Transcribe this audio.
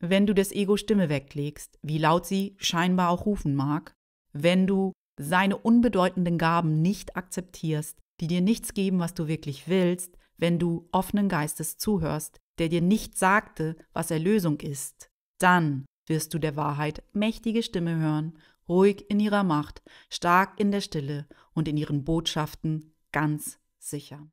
wenn du des Ego Stimme weglegst, wie laut sie scheinbar auch rufen mag, wenn du seine unbedeutenden Gaben nicht akzeptierst, die dir nichts geben, was du wirklich willst, wenn du offenen Geistes zuhörst, der dir nicht sagte, was Erlösung ist, dann wirst du der Wahrheit mächtige Stimme hören, ruhig in ihrer Macht, stark in der Stille und in ihren Botschaften ganz sicher.